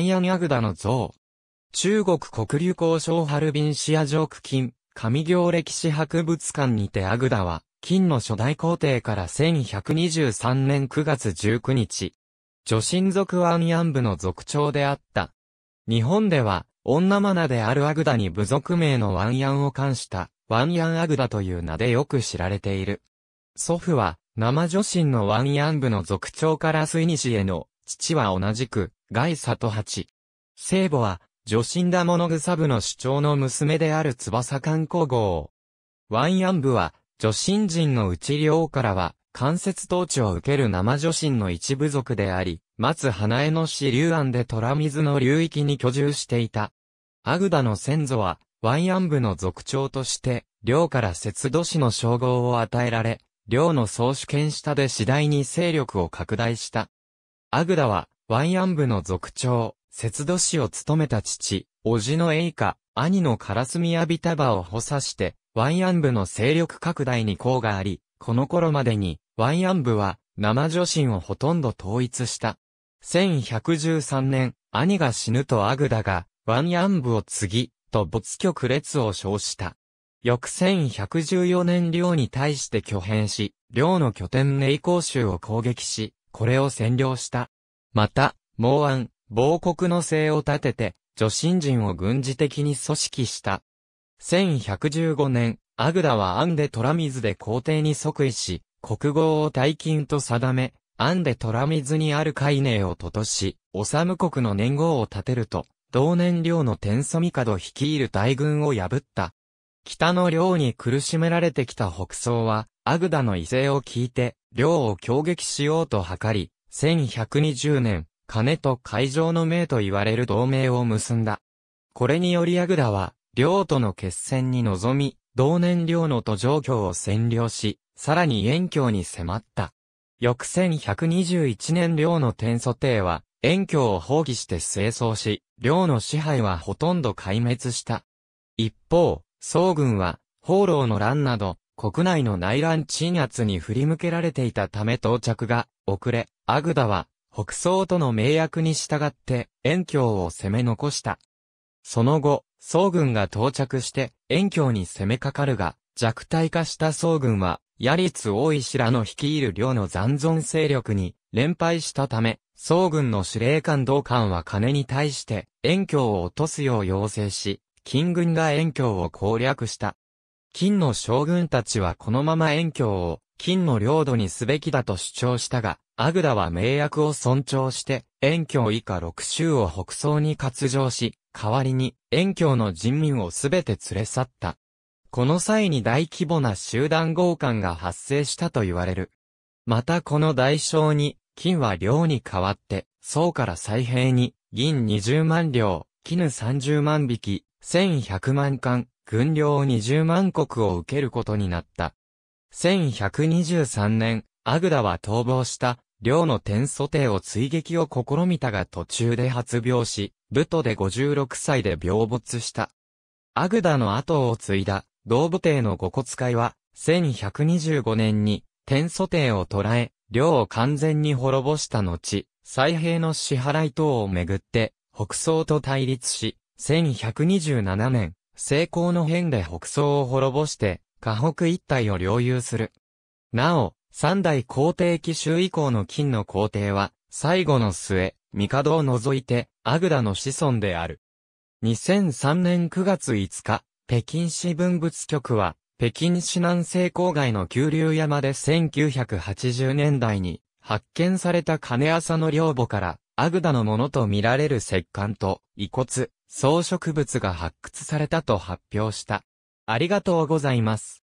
平ンヤグダの像。中国国流交渉ハルビンシアジョク金、上行歴史博物館にてアグダは、金の初代皇帝から1123年9月19日、女神族アンヤン部の族長であった。日本では、女マナであるアグダに部族名のワンヤンを冠した、ワンヤンアグダという名でよく知られている。祖父は、生女神のワンヤン部の族長から水西への、父は同じく、外里八。聖母は、女神だ物草部の主張の娘である翼観光号。ワンヤン部は、女神人の内領からは、間接統治を受ける生女神の一部族であり、松花江の支流庵で虎水の流域に居住していた。アグダの先祖は、ワンヤン部の族長として、領から節度氏の称号を与えられ、領の総主権下で次第に勢力を拡大した。アグダは、ワイアン部の族長、節度氏を務めた父、叔父の栄華、兄のカラスミアビタバを補佐して、ワイアン部の勢力拡大に功があり、この頃までに、ワイアン部は、生女神をほとんど統一した。1113年、兄が死ぬとアグダが、ワンヤン部を継ぎ、と没局列を称した。翌1114年領に対して挙変し、領の拠点ネイコー州を攻撃し、これを占領した。また、毛安、亡国の姓を立てて、女真人を軍事的に組織した。1115年、アグダはアンデ虎水で皇帝に即位し、国号を大金と定め、アンデ虎水にある海寧をととし、治国の年号を立てると、同年領の天祖帝率いる大軍を破った。北の領に苦しめられてきた北宋は、アグダの威勢を聞いて、領を攻撃しようと図り、1120年、金と海上の名と言われる同盟を結んだ。これによりヤグダは、領との決戦に臨み、同年領の途上京を占領し、さらに遠京に迫った。翌1121年領の天祖帝は、遠京を放棄して清掃し、領の支配はほとんど壊滅した。一方、宋軍は、放浪の乱など、国内の内乱鎮圧に振り向けられていたため到着が遅れ、アグダは、北宋との盟約に従って、遠京を攻め残した。その後、宋軍が到着して、遠京に攻めかかるが、弱体化した宋軍は、ヤリツ大石らの率いる領の残存勢力に連敗したため、宋軍の司令官同官は金に対して遠京を落とすよう要請し、金軍が遠京を攻略した。金の将軍たちはこのまま遠京を金の領土にすべきだと主張したが、アグダは名約を尊重して、遠京以下六州を北宋に割上し、代わりに遠京の人民をすべて連れ去った。この際に大規模な集団強姦が発生したと言われる。またこの代償に、金は量に代わって、宋から再兵に、銀20万両、絹30万匹、1100万貫、軍量20万国を受けることになった。1123年、アグダは逃亡した両の天祖帝を追撃を試みたが途中で発病し、武都で56歳で病没した。アグダの後を継いだ、道武帝の五骨会は、1125年に、天祖帝を捕らえ、領を完全に滅ぼした後、再兵の支払い等をめぐって、北宋と対立し、1127年、成功の変で北宋を滅ぼして、河北一帯を領有する。なお、三代皇帝紀州以降の金の皇帝は、最後の末、帝を除いて、アグダの子孫である。2003年9月5日、北京市文物局は、北京市南西郊外の九流山で1980年代に発見された金浅の陵墓から、アグダのものと見られる石棺と遺骨、装飾物が発掘されたと発表した。ありがとうございます。